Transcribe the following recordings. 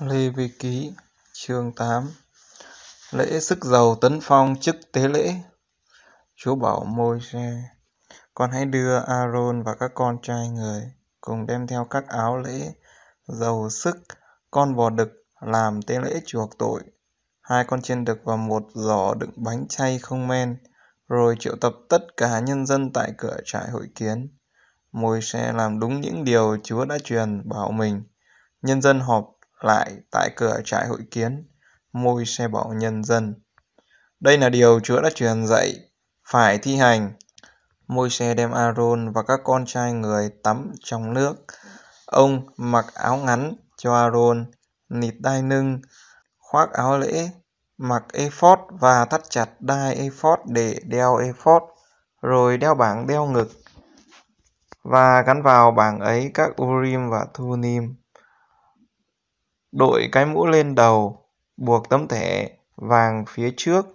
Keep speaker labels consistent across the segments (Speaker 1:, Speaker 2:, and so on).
Speaker 1: Lê Vi Ký chương 8 Lễ sức dầu tấn phong chức tế lễ Chúa bảo môi xe Con hãy đưa Aaron và các con trai người Cùng đem theo các áo lễ dầu sức Con bò đực làm tế lễ chuộc tội Hai con chiên đực và một giỏ đựng bánh chay không men Rồi triệu tập tất cả nhân dân tại cửa trại hội kiến Môi xe làm đúng những điều Chúa đã truyền bảo mình Nhân dân họp lại tại cửa trại hội kiến, môi xe bỏ nhân dân. Đây là điều Chúa đã truyền dạy, phải thi hành. Môi xe đem Aaron và các con trai người tắm trong nước. Ông mặc áo ngắn cho Aaron, nịt đai nưng, khoác áo lễ, mặc ephod và thắt chặt đai ephod để đeo ephod, rồi đeo bảng đeo ngực và gắn vào bảng ấy các urim và thunim đội cái mũ lên đầu, buộc tấm thẻ vàng phía trước,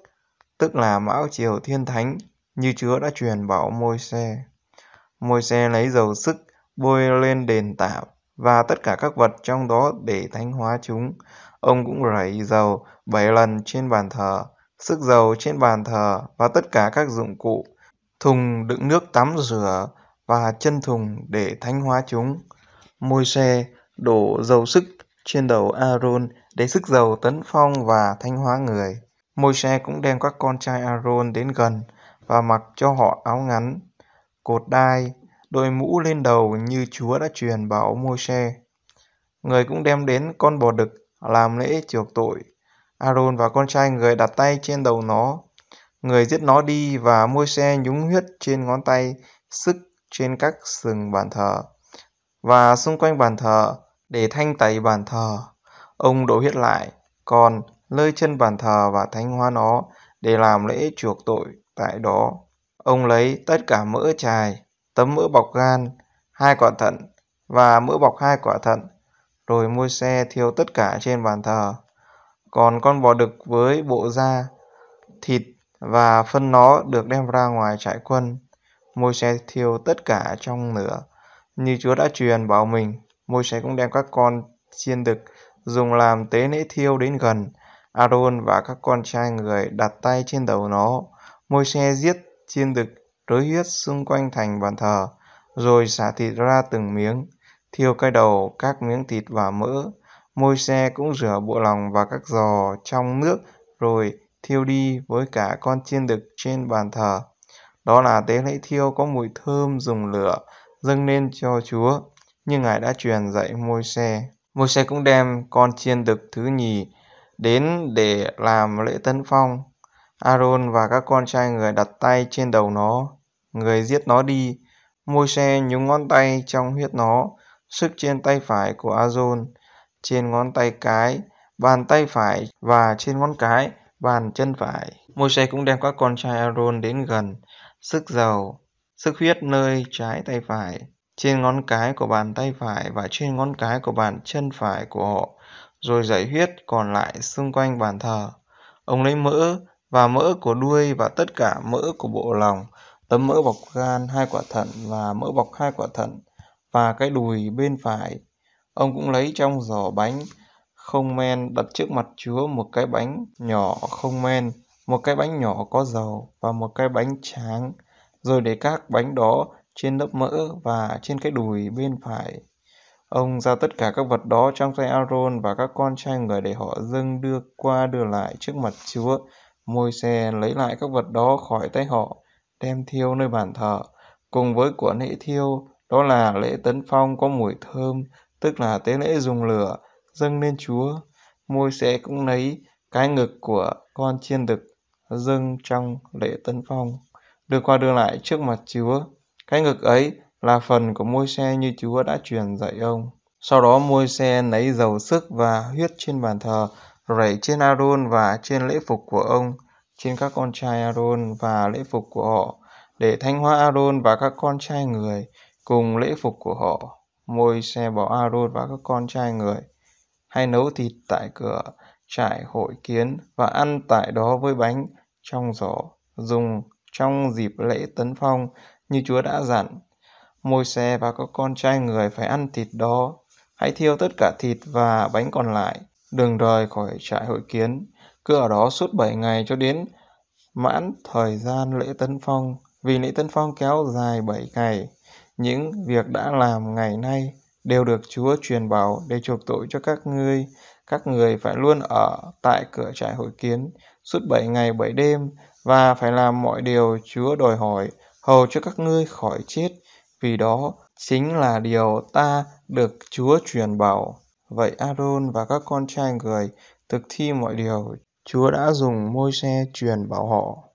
Speaker 1: tức là mão triều thiên thánh như Chúa đã truyền bảo môi xe. Môi xe lấy dầu sức bôi lên đền tạm và tất cả các vật trong đó để thánh hóa chúng. Ông cũng rảy dầu bảy lần trên bàn thờ, sức dầu trên bàn thờ và tất cả các dụng cụ, thùng đựng nước tắm rửa và chân thùng để thánh hóa chúng. Môi xe đổ dầu sức trên đầu Aaron để sức dầu tấn phong và thanh hóa người. Môi-se cũng đem các con trai Aaron đến gần và mặc cho họ áo ngắn, cột đai, đội mũ lên đầu như Chúa đã truyền bảo Môi-se. Người cũng đem đến con bò đực làm lễ chuộc tội. Aaron và con trai người đặt tay trên đầu nó. Người giết nó đi và Môi-se nhúng huyết trên ngón tay, sức trên các sừng bàn thờ. Và xung quanh bàn thờ, để thanh tẩy bàn thờ. Ông đổ huyết lại, còn lơi chân bàn thờ và thánh hóa nó để làm lễ chuộc tội tại đó. Ông lấy tất cả mỡ chài, tấm mỡ bọc gan, hai quả thận và mỡ bọc hai quả thận, rồi mua xe thiêu tất cả trên bàn thờ. Còn con bò đực với bộ da, thịt và phân nó được đem ra ngoài trại quân. Môi xe thiêu tất cả trong nửa như Chúa đã truyền bảo mình môi sấy cũng đem các con chiên đực dùng làm tế lễ thiêu đến gần Aaron và các con trai người đặt tay trên đầu nó môi xe giết chiên đực rưới huyết xung quanh thành bàn thờ rồi xả thịt ra từng miếng thiêu cái đầu các miếng thịt và mỡ môi xe cũng rửa bộ lòng và các giò trong nước rồi thiêu đi với cả con chiên đực trên bàn thờ đó là tế lễ thiêu có mùi thơm dùng lửa dâng lên cho chúa như Ngài đã truyền dạy Môi-se. Môi-se cũng đem con chiên đực thứ nhì đến để làm lễ tấn phong. Aaron và các con trai người đặt tay trên đầu nó, người giết nó đi. Môi-se nhúng ngón tay trong huyết nó, sức trên tay phải của Aaron, trên ngón tay cái, bàn tay phải và trên ngón cái, bàn chân phải. Môi-se cũng đem các con trai Aaron đến gần, sức dầu, sức huyết nơi trái tay phải trên ngón cái của bàn tay phải và trên ngón cái của bàn chân phải của họ, rồi giải huyết còn lại xung quanh bàn thờ. Ông lấy mỡ và mỡ của đuôi và tất cả mỡ của bộ lòng, tấm mỡ bọc gan hai quả thận và mỡ bọc hai quả thận và cái đùi bên phải. Ông cũng lấy trong giỏ bánh không men đặt trước mặt Chúa một cái bánh nhỏ không men, một cái bánh nhỏ có dầu và một cái bánh tráng, rồi để các bánh đó trên lớp mỡ và trên cái đùi bên phải Ông giao tất cả các vật đó trong tay Aaron và các con trai người để họ dâng đưa qua đưa lại trước mặt Chúa. Môi xe lấy lại các vật đó khỏi tay họ, đem thiêu nơi bàn thờ. Cùng với của lễ thiêu, đó là lễ tấn phong có mùi thơm, tức là tế lễ dùng lửa, dâng lên Chúa. Môi xe cũng lấy cái ngực của con chiên đực dâng trong lễ tấn phong, đưa qua đưa lại trước mặt Chúa. Cái ngực ấy là phần của môi xe như Chúa đã truyền dạy ông. Sau đó môi xe lấy dầu sức và huyết trên bàn thờ, rảy trên Aaron và trên lễ phục của ông, trên các con trai Aaron và lễ phục của họ, để thanh hóa Aaron và các con trai người cùng lễ phục của họ. Môi xe bỏ Aaron và các con trai người, hay nấu thịt tại cửa, trải hội kiến và ăn tại đó với bánh trong giỏ, dùng trong dịp lễ tấn phong như Chúa đã dặn. Môi xe và các con trai người phải ăn thịt đó. Hãy thiêu tất cả thịt và bánh còn lại. Đừng rời khỏi trại hội kiến. Cứ ở đó suốt 7 ngày cho đến mãn thời gian lễ tân phong. Vì lễ tân phong kéo dài 7 ngày. Những việc đã làm ngày nay đều được Chúa truyền bảo để chuộc tội cho các ngươi. Các người phải luôn ở tại cửa trại hội kiến suốt 7 ngày 7 đêm và phải làm mọi điều Chúa đòi hỏi hầu cho các ngươi khỏi chết, vì đó chính là điều ta được Chúa truyền bảo. Vậy Aaron và các con trai người thực thi mọi điều Chúa đã dùng môi xe truyền bảo họ.